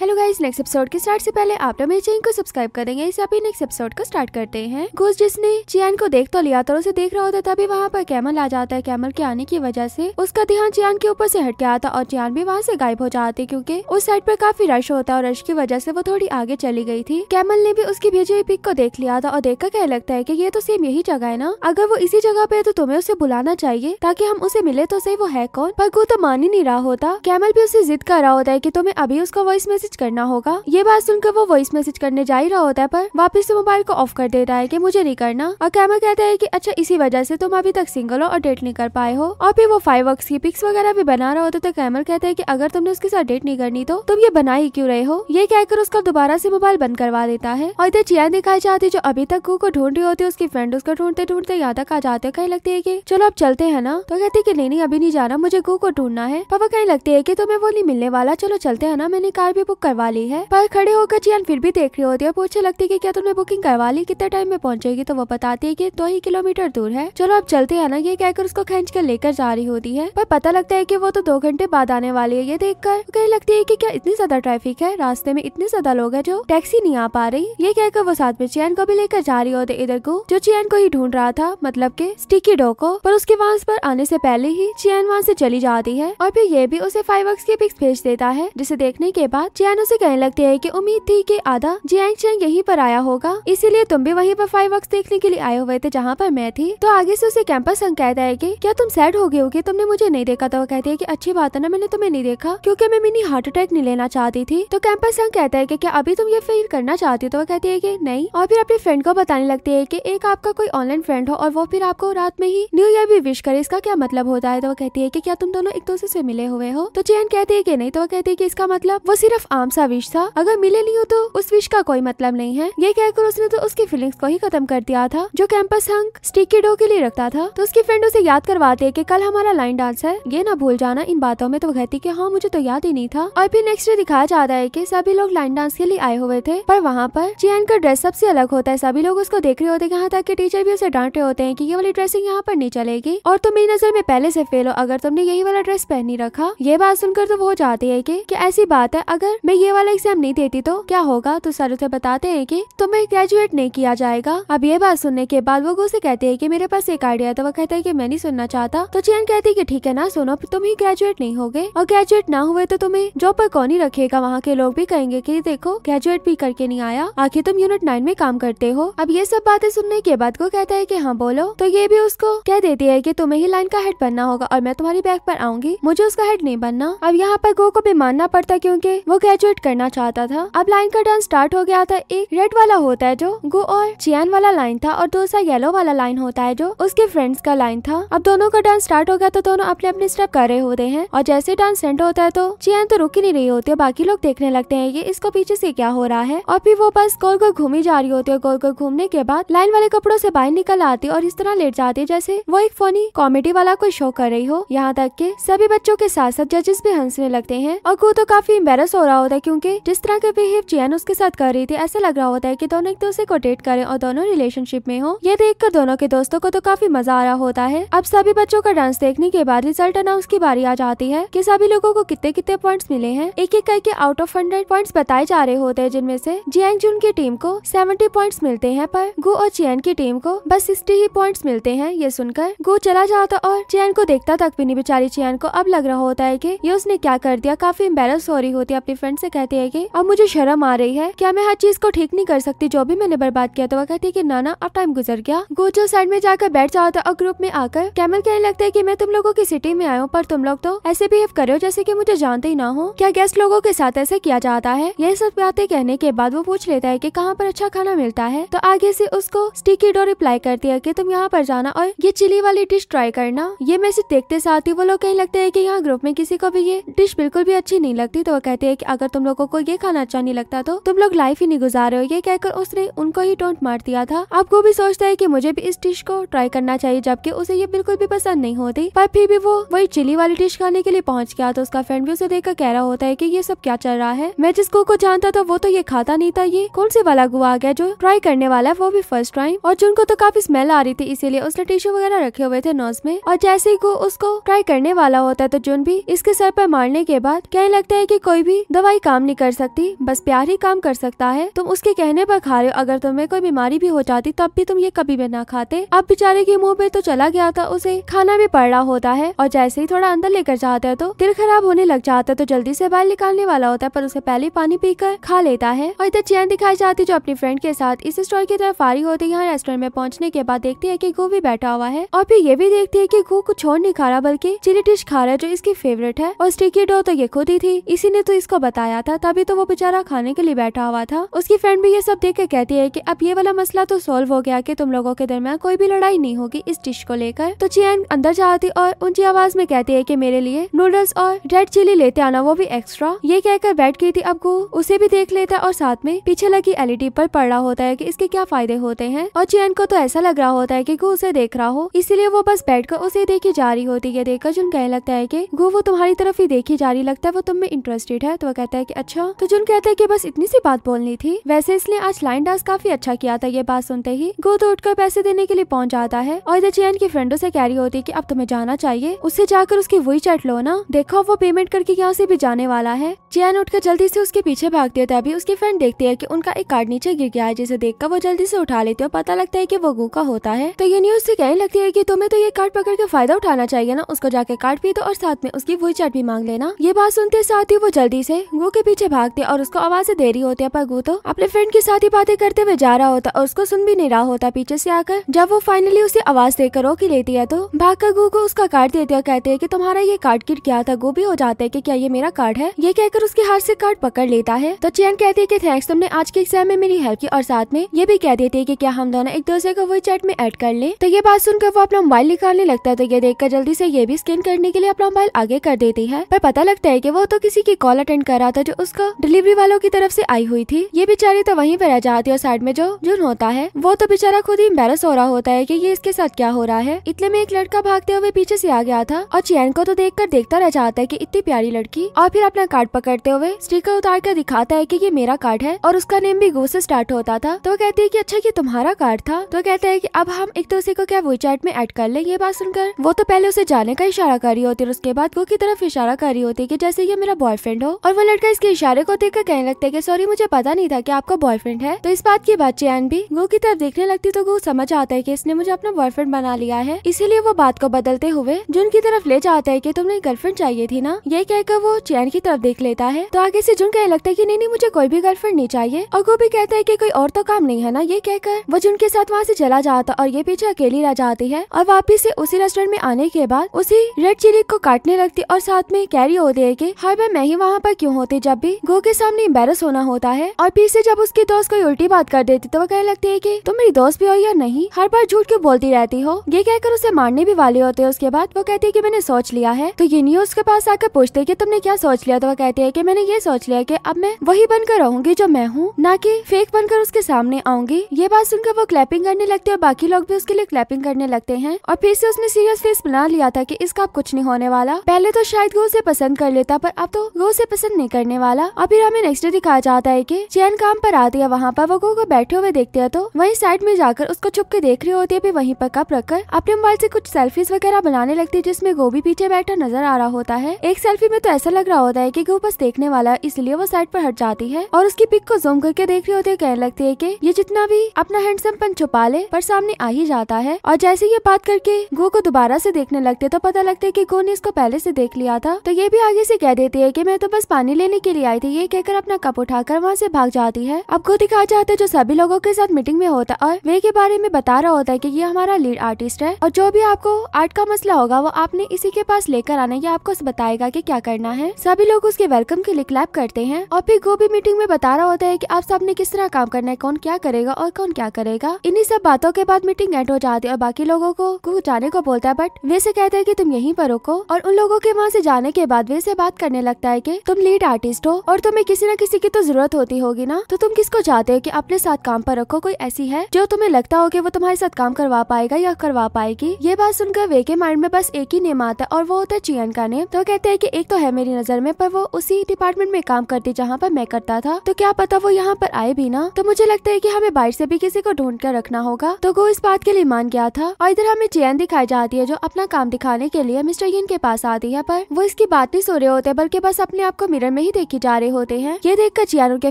hello guys next episode के start से पहले आप लोग मेरे चैनल को सब्सक्राइब कर देंगे इसे अभी नेक्स्ट एपिसोड को स्टार्ट करते हैं घोष जिसने चियान को देख तो लिया था उसे देख रहा होता तभी वहाँ पर कैमल आ जाता है कैमल के आने की वजह से उसका ध्यान चियान के ऊपर से हट गया था और चियान भी वहाँ से गायब हो जाते क्योंकि उस साइड पर काफी रश होता और रश की वजह से वो थोड़ी आगे चली गई थी कैमल ने भी उसकी भेजी हुई पिक को देख लिया था और देख कर कह लगता है की ये तो सेम यही जगह है ना अगर वो इसी जगह पे है तो तुम्हें उसे बुलाना चाहिए ताकि हम उसे मिले तो सही वो है कौन पर वो तो मान ही नहीं रहा होता कैमल भी उसे जिद कर रहा होता है की तुम्हें अभी उसका वॉइस मैसेज मैसेज करना होगा ये बात सुनकर वो वॉइस मैसेज करने जा ही रहा होता है पर वापस से मोबाइल को ऑफ कर देता है की मुझे नहीं करना और कैमरा कहता है की अच्छा इसी वजह से तुम अभी तक सिंगल हो और डेट नहीं कर पाए हो और फिर वो फाइव की पिक्स वगैरह भी बना रहा होता तो कैमर कहता है की अगर तुमने उसके साथ डेट नहीं करनी तो तुम ये बना ही क्यूँ रहे हो ये कहकर उसका दोबारा से मोबाइल बंद करवा देता है और इधर चिया दिखाई जाती जो अभी तक को ढूंढ रही होती है उसकी फ्रेंड उसको ढूंढते ढूंढते यहाँ तक आ जाते कहीं लगती है की चलो अब चलते है ना तो कहती है की नहीं नहीं अभी नहीं जाना मुझे गो को ढूंढना है पापा कहीं लगती है की तुम्हें वो नहीं मिलने वाला चलो चलते है ना मैंने कार भी बुक करवा ली है पर खड़े होकर जियान फिर भी देख रही होती है पूछे लगती है क्या तुमने बुकिंग करवा ली कितने टाइम में पहुंचेगी तो वो बताती है की दो ही किलोमीटर दूर है चलो अब चलते है ना ये कहकर उसको खेच कर लेकर जा रही होती है पर पता लगता है की वो तो दो घंटे बाद आने वाली है ये देख कर कहीं लगती है की क्या इतनी ज्यादा ट्रैफिक है रास्ते में इतने ज्यादा लोग है जो टैक्सी नहीं आ पा रही ये कहकर वो साथ में चैन को भी लेकर जा रही होती इधर को जो चैन को ही ढूंढ रहा था मतलब के स्टिकी डो को पर उसके वहाँ पर आने से पहले ही चैन वहाँ से चली जाती है और फिर ये भी उसे फाइव की पिक्स भेज देता है जिसे देखने के बाद जियानो से कहने लगती है कि उम्मीद थी कि आधा जियांग चैंग यहीं पर आया होगा इसीलिए तुम भी वहीं पर फाइव वक्त देखने के लिए आए हुए थे जहाँ पर मैं थी तो आगे से उसे कैंपस संग कहता है की क्या तुम सैड हो गए होगी तुमने मुझे नहीं देखा तो वो कहती है की अच्छी बात है ना मैंने तुम्हें नहीं देखा क्यूँकी मैं मिनी हार्ट अटैक नहीं लेना चाहती थी तो कैंपस संग कहता है की क्या अभी तुम ये फील करना चाहती हो तो वो कहती है की नहीं और फिर अपने फ्रेंड को बताने लगती है की एक आपका कोई ऑनलाइन फ्रेंड हो और वो फिर आपको रात में ही न्यू ईयर भी विश करे इसका क्या मतलब होता है तो वो कहती है की क्या तुम दोनों एक दूसरे से मिले हुए हो तो चैन कहती है की नहीं तो वो कहती है की इसका मतलब वो सिर्फ आम सा विश था अगर मिले नहीं हो तो उस विश का कोई मतलब नहीं है ये कहकर उसने तो उसकी फीलिंग्स को ही खत्म कर दिया था जो कैंपस हंक स्टिकी डो के लिए रखता था तो उसके फ्रेंड उसे याद करवाते कि कल हमारा लाइन डांस है ये ना भूल जाना इन बातों में तो कहती की हाँ मुझे तो याद ही नहीं था और फिर नेक्स्ट डे दिखाया जाता है की सभी लोग लाइन डांस के लिए आए हुए थे पर वहाँ पर चैन का ड्रेस सबसे अलग होता है सभी लोग उसको देख रहे होते यहाँ तक की टीचर भी उसे डांट रहे होते हैं की ये वाली ड्रेसिंग यहाँ पर नहीं चलेगी और तुम तो मेरी नजर में पहले ऐसी फेल हो अगर तुमने यही वाला ड्रेस पहनी रखा ये बात सुनकर तो वो जाती है की ऐसी बात है अगर मैं ये वाला एग्जाम नहीं देती तो क्या होगा तो सर उसे बताते हैं कि तुम्हें ग्रेजुएट नहीं किया जाएगा अब ये बात सुनने के बाद वो गुस्से कहते हैं कि मेरे पास एक आइडिया था तो वो कहता है कि मैं नहीं सुनना चाहता तो चैन कहती कि ठीक है ना सुनो तुम ही ग्रेजुएट नहीं गए और ग्रेजुएट ना हुए तो तुम्हें जॉब पर कौन ही रखेगा वहाँ के लोग भी कहेंगे की देखो ग्रेजुएट भी करके नहीं आया आखिर तुम यूनिट नाइन में काम करते हो अब ये सब बातें सुनने के बाद वो कहता है की हाँ बोलो तो ये भी उसको कह देती है की तुम्हें ही लाइन का हेड बनना होगा और मैं तुम्हारी बैग पर आऊंगी मुझे उसका हेड नहीं बनना अब यहाँ पर गो को भी मानना पड़ता क्यूँकी वो ग्रेजुएट करना चाहता था अब लाइन का टर्न स्टार्ट हो गया था एक रेड वाला होता है जो गो और चैन वाला लाइन था और दूसरा येलो वाला लाइन होता है जो उसके फ्रेंड्स का लाइन था अब दोनों का डांस स्टार्ट हो गया तो दोनों अपने अपने स्टेप कर रहे होते हैं और जैसे डांस सेंट होता है तो चियान तो रुकी नहीं रही होती है बाकी लोग देखने लगते है ये इसको पीछे से क्या हो रहा है और फिर वो बस गोल गोल घूमी जा रही होती है गोल गोल घूमने के बाद लाइन वाले कपड़ों से बाहर निकल आती है और इस तरह लेट जाती है जैसे वो एक फोनी कॉमेडी वाला कोई शो कर रही हो यहाँ तक के सभी बच्चों के साथ साथ जजेस भी हंसने लगते हैं और गो तो काफी एम्बेरस हो रहा रहा होता है क्योंकि जिस तरह का बिहेव चैन उसके साथ कर रही थी ऐसा लग रहा होता है की दोनों एक दूसरे को डेट करें और दोनों रिलेशनशिप में हो ये देख दोनों के दोस्तों को तो काफी मजा आ रहा होता है अब सभी बच्चों का डांस देखने के बाद रिजल्ट अनाउंस की बारी आ जाती है की सभी लोगो को कितने कितने पॉइंट मिले हैं एक एक करके आउट ऑफ हंड्रेड पॉइंट बताए जा रहे होते हैं जिनमें से जियांग जून की टीम को सेवेंटी पॉइंट मिलते हैं पर गो और चैन की टीम को बस सिक्सटी ही पॉइंट मिलते हैं ये सुनकर गो चला जाता और चैन को देखता तक भी नहीं बेचारी चैन को अब लग रहा होता है कि ये उसने क्या कर दिया काफी एम्बेरस हो रही होती है अपनी फ्रेंड से कहती है कि अब मुझे शर्म आ रही है क्या मैं हर चीज को ठीक नहीं कर सकती जो भी मैंने बर्बाद किया तो वह कहती है की नाना अब टाइम गुजर गया गोजो साइड में जाकर बैठ जाता तो और ग्रुप में आकर कैमल कहने लगता है की मैं तुम लोगों की सिटी में आयो पर तुम लोग तो ऐसे बिहेव करो हो जैसे की मुझे जानते ही ना हो क्या गेस्ट लोगों के साथ ऐसे किया जाता है यही सब बातें कहने के बाद वो पूछ लेता है की कहाँ पर अच्छा खाना मिलता है तो आगे ऐसी उसको स्टिकी डो रिप्लाई करती है की तुम यहाँ पर जाना और ये चिली वाली डिश ट्राई करना ये मैसेज देखते साथ ही वो लोग कहीं लगते है की यहाँ ग्रुप में किसी को भी ये डिश बिल्कुल भी अच्छी नहीं लगती तो वो कहते हैं अगर तुम लोगों को ये खाना अच्छा नहीं लगता तो तुम लोग लाइफ ही नहीं गुजार रहे हो ये कहकर उसने उनको ही टोंट मार दिया था अब गोभी सोचता है की मुझे भी इस डिश को ट्राई करना चाहिए जबकि उसे ये बिल्कुल भी पसंद नहीं होती पर फिर भी वो वही चिली वाली डिश खाने के लिए पहुँच गया तो उसका फ्रेंड भी उसे देख कह रहा होता है की ये सब क्या चल रहा है मैं जिस को जानता था वो तो ये खाता नहीं था ये कौन से वाला गुआ आ गया जो ट्राई करने वाला है वो भी फर्स्ट टाइम और जिनको तो काफी स्मेल आ रही थी इसीलिए उसने टिश्यू वगैरह रखे हुए थे नोज में और जैसे ही गो उसको ट्राई करने वाला होता है तो जुन भी इसके सर पर मारने के बाद कहने लगता है की कोई भी दवा दवाई काम नहीं कर सकती बस प्यार ही काम कर सकता है तुम उसके कहने पर खा रहे हो अगर तुम्हें कोई बीमारी भी हो जाती तब भी तुम ये कभी भी ना खाते अब बेचारे के मुंह पे तो चला गया था उसे खाना भी पड़ रहा होता है और जैसे ही थोड़ा अंदर लेकर जाता है तो दिल खराब होने लग जाता है तो जल्दी से बाहर निकालने वाला होता है पर उसे पहले पानी पीकर खा लेता है और इधर चैन दिखाई जाती है जो अपनी फ्रेंड के साथ इस स्टोर की तरफ फारी होती है यहाँ रेस्टोरेंट में पहुँचने के बाद देखती है की गो भी बैठा हुआ है और फिर ये भी देखती है की गो कुछ और नहीं खा रहा बल्कि चिली डिश खा रहा है जो इसकी फेवरेट है और स्टिकी डो तो ये खुद ही थी इसी ने तो इसको बता बताया आया था तभी तो वो बेचारा खाने के लिए बैठा हुआ था उसकी फ्रेंड भी ये सब देख के कहती है की अब ये वाला मसला तो सोल्व हो गया की तुम लोगों के दरमियान कोई भी लड़ाई नहीं होगी इस डिश को लेकर तो चियन अंदर जाती और ऊंची आवाज में कहती है की मेरे लिए नूडल्स और रेड चिली लेते आना वो भी एक्स्ट्रा ये कहकर बैठ गई थी अब गो उसे भी देख लेता और साथ में पीछे लगी एलईडी पर पड़ रहा होता है कि इसके क्या फायदे होते हैं और चैन को तो ऐसा लग रहा होता है कि गो उसे देख रहा हो इसीलिए वो बस कर उसे देखी जा रही होती है देखकर जुन कहने लगता है कि गो वो तुम्हारी तरफ ही देखी जा रही लगता है वो तुम्हें इंटरेस्टेड है तो वह कहता है कि अच्छा तो जुन कहता है कि बस इतनी सी बात बोलनी थी वैसे इसने आज लाइन डांस काफी अच्छा किया था ये बात सुनते ही तो उठकर पैसे देने के लिए पहुंच जाता है और इधर चैन की फ्रेंडों से कह रही होती है की अब तुम्हें जाना चाहिए उससे जाकर उसकी वही चैट लो ना देखो वो पेमेंट करके यहाँ से भी जाने वाला है चैन उठकर जल्दी से उसके पीछे भागती है तभी उसकी फ्रेंड देखती है की उनका एक कार्ड नीचे गिर गया है जिसे देखकर वो जल्दी से उठा लेती है पता लगता है की वो गो का होता है तो ये न्यूज ऐसी कहने लगती है की तुम्हें तो ये कार्ड पकड़ के फायदा उठाना चाहिए ना उसको जाके कार्ड पी दो और साथ में उसकी वही चैट भी मांग लेना ये बात सुनते साथ ही वो जल्दी से गो के पीछे भागती है और उसको आवाज देरी होती है पर गो तो अपने फ्रेंड के साथ ही बातें करते हुए जा रहा होता और उसको सुन भी नहीं रहा होता पीछे से आकर जब वो फाइनली उसे आवाज देकर रो की लेती है तो भाग कर गो को उसका कार्ड देती है कहते है की तुम्हारा ये कार्ड किट क्या था गो भी हो जाता है की क्या ये मेरा कार्ड है ये कहकर उसके हाथ ऐसी कार्ड पकड़ लेता है तो चैन कहती है की थैंक्स तुमने आज के एग्जाम में मेरी हेल्प की और साथ में ये भी कह देती है की क्या हम दोनों एक दूसरे को वही चैट में एड कर ले तो ये बात सुनकर वो अपना मोबाइल निकालने लगता है तो ये देखकर जल्दी से ये भी स्कैन करने के लिए अपना मोबाइल आगे कर देती है पर पता लगता है की वो तो किसी की कॉल अटेंड कर कह रहा था जो उसका डिलीवरी वालों की तरफ से आई हुई थी ये बेचारी तो वहीं पर रह जाती और साइड में जो जो होता है वो तो बेचारा खुद ही एम्बेरस हो रहा होता है की ये इसके साथ क्या हो रहा है इतने में एक लड़का भागते हुए पीछे से आ गया था और चैन को तो देख कर देखता रह जाता है की इतनी प्यारी लड़की और फिर अपना कार्ड पकड़ते हुए स्टीकर उतार कर दिखाता है की ये मेरा कार्ड है और उसका नेम भी गो से स्टार्ट होता था तो कहती है की अच्छा ये तुम्हारा कार्ड था तो कहते हैं की अब हम एक दूसरे को क्या वो में एड कर ले ये बात सुनकर वो तो पहले उसे जाने का इशारा कर रही होती है उसके बाद वो की तरफ इशारा कर रही होती है की जैसे ये मेरा बॉयफ्रेंड हो और वो लड़का इसके इशारे को देखकर कहने लगता है कि सॉरी मुझे पता नहीं था कि आपका बॉयफ्रेंड है तो इस बात की बात चैन भी गो की तरफ देखने लगती तो गो समझ आता है कि इसने मुझे अपना बॉयफ्रेंड बना लिया है इसीलिए वो बात को बदलते हुए जुन की तरफ ले जाता है की तुमने गर्लफ्रेंड चाहिए थी ना ये कहकर वो चैन की तरफ देख लेता है तो आगे से जुन कहने लगता है की नहीं नहीं मुझे कोई भी गर्लफ्रेंड नहीं चाहिए और गो भी कहता है की कोई और तो काम नहीं है ना ये कहकर वो जुन के साथ वहाँ ऐसी चला जाता और ये पीछे अकेली रह जाती है और वापिस ऐसी उसी रेस्टोरेंट में आने के बाद उसी रेड चिली को काटने लगती और साथ में कैरी होती है की हाई भाई मैं ही वहाँ पर क्यूँ होते जब भी गो के सामने एम्बेरस होना होता है और फिर से जब उसकी दोस्त कोई उल्टी बात कर देती तो वो कहने लगती है की तुम मेरी दोस्त भी हो या नहीं हर बार झूठ क्यों बोलती रहती हो ये कहकर उसे मारने भी वाले होते है उसके बाद वो कहती है की मैंने सोच लिया है तो ये न्यूज उसके पास आकर पूछते की तुमने क्या सोच लिया तो वो कहती है की मैंने ये सोच लिया की अब मैं वही बनकर रहूंगी जो मैं हूँ न की फेक बनकर उसके सामने आऊंगी ये बात सुनकर वो क्लैपिंग करने लगते और बाकी लोग भी उसके लिए क्लैपिंग करने लगते हैं और फिर से उसने सीरियस फेस बना लिया था की इसका अब कुछ नहीं होने वाला पहले तो शायद वो उसे पसंद कर लेता पर अब तो वो उसे पसंद नहीं नहीं करने वाला और फिर हमें नेक्स्ट डे दिखाया जाता है की चैन काम पर आती है वहाँ पर वो को बैठे हुए देखते हैं तो वही साइड में जाकर उसको छुप के देख रही होती है फिर वहीं पर कप रखकर अपने मोबाइल से कुछ सेल्फीज वगैरह बनाने लगती है जिसमे गोभी पीछे बैठा नजर आ रहा होता है एक सेल्फी में तो ऐसा लग रहा होता है की वो बस देखने वाला है इसलिए वो साइड पर हट जाती है और उसकी पिक को जूम करके देख रही होती है कहने लगती है की ये जितना भी अपना हैंडसमपन छुपा ले पर सामने आ ही जाता है और जैसे ये बात करके गो को दोबारा से देखने लगते तो पता लगता है की गो ने इसको पहले से देख लिया था तो ये भी आगे से कह देती है की मैं तो बस पानी लेने के लिए आई थी ये कहकर अपना कप उठाकर वहाँ से भाग जाती है अब खुद दिखा जाता है जो सभी लोगों के साथ मीटिंग में होता है और वे के बारे में बता रहा होता है की ये हमारा लीड आर्टिस्ट है और जो भी आपको आर्ट का मसला होगा वो आपने इसी के पास लेकर आना या आपको बताएगा की क्या करना है सभी लोग उसके वेलकम के लिए क्लैप करते हैं और फिर भी मीटिंग में बता रहा होता है की आप सबने किस तरह काम करना है कौन क्या करेगा और कौन क्या करेगा इन्हीं सब बातों के बाद मीटिंग एंड हो जाती है और बाकी लोगों को जाने को बोलता है बट वे से कहते हैं की तुम यहीं पर रुको और उन लोगों के वहाँ से जाने के बाद वे से बात करने लगता है की तुम लीड आर्टिस्ट हो और तुम्हें किसी न किसी की तो जरूरत होती होगी ना तो तुम किसको चाहते हो कि अपने साथ काम पर रखो कोई ऐसी है जो तुम्हें लगता हो कि वो तुम्हारे साथ काम करवा पाएगा या करवा पाएगी ये बात सुनकर वे के माइंड में बस एक ही नेम आता है और वो होता है चियन का नेम तो कहते हैं की एक तो है मेरी नजर में पर वो उसी डिपार्टमेंट में काम करती जहाँ पर मैं करता था तो क्या पता वो यहाँ पर आए भी ना तो मुझे लगता है की हमें बाहर से भी किसी को ढूंढ कर रखना होगा तो वो इस बात के लिए मान गया था और इधर हमें चैन दिखाई जाती है जो अपना काम दिखाने के लिए मिस्टर यिन के पास आती है पर वो इसकी बात नहीं सो रहे होते बल्कि बस अपने आप को मिरर મેહી દેખે જા રહે હોતે હૈ યે દેખકર ચિયારુ કે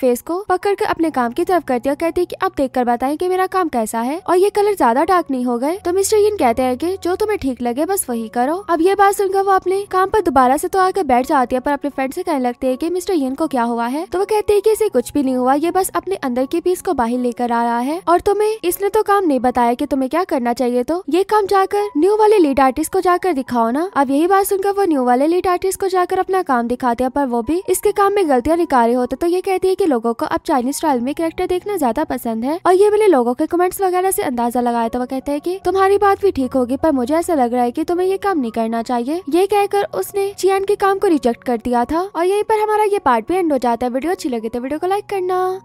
ફેસ કો પકડકર અપને કામ કી તરફ કરતી હૈ ઓર કહેતી હૈ કે આપ દેખકર બતાયે કે મેરા કામ કેસા હૈ ઓર યે કલર જ્યાદા ઢાક નહીં હો ગયે તો મિસ્ટર યંગ કહેતે હૈ કે જો tumhe ઠીક لگے બસ વહી કરો અબ યે બાત સુનકર વો આપને કામ પર دوبارہ સે તો આકર બેઠ જાતી હૈ પર apne ફ્રેન્ડ સે કહેને લગતે હૈ કે મિસ્ટર યંગ કો ક્યા હુઆ હૈ તો વો કહેતી હૈ કે ઇસે kuch bhi નહીં હુઆ યે બસ apne andar કે piece કો બહી લેકર આયા હૈ ઓર તો મે ઇસને તો કામ નહીં બતાયા કે tumhe ક્યા કરના ચાહીએ તો યે કામ જાકર ન્યુ વાલે લેડ આર્ટિસ્ટ કો જાકર દિખાઓ ના અબ યહી બાત સુનકર વો ન્યુ વાલે લેડ આર્ટિસ્ટ કો જાકર અપના इसके काम में गलतियां निकाले होते तो ये कहती है कि लोगों को अब चाइनीज स्टाइल में कैरेक्टर देखना ज्यादा पसंद है और ये मैंने लोगों के कमेंट्स वगैरह से अंदाजा लगाया तो वो कहते हैं कि तुम्हारी बात भी ठीक होगी पर मुझे ऐसा लग रहा है कि तुम्हें ये काम नहीं करना चाहिए ये कहकर उसने चियान के काम को रिजेक्ट कर दिया था और यही पर हमारा ये पार्ट भी एंड हो जाता है वीडियो अच्छी लगे तो वीडियो को लाइक करना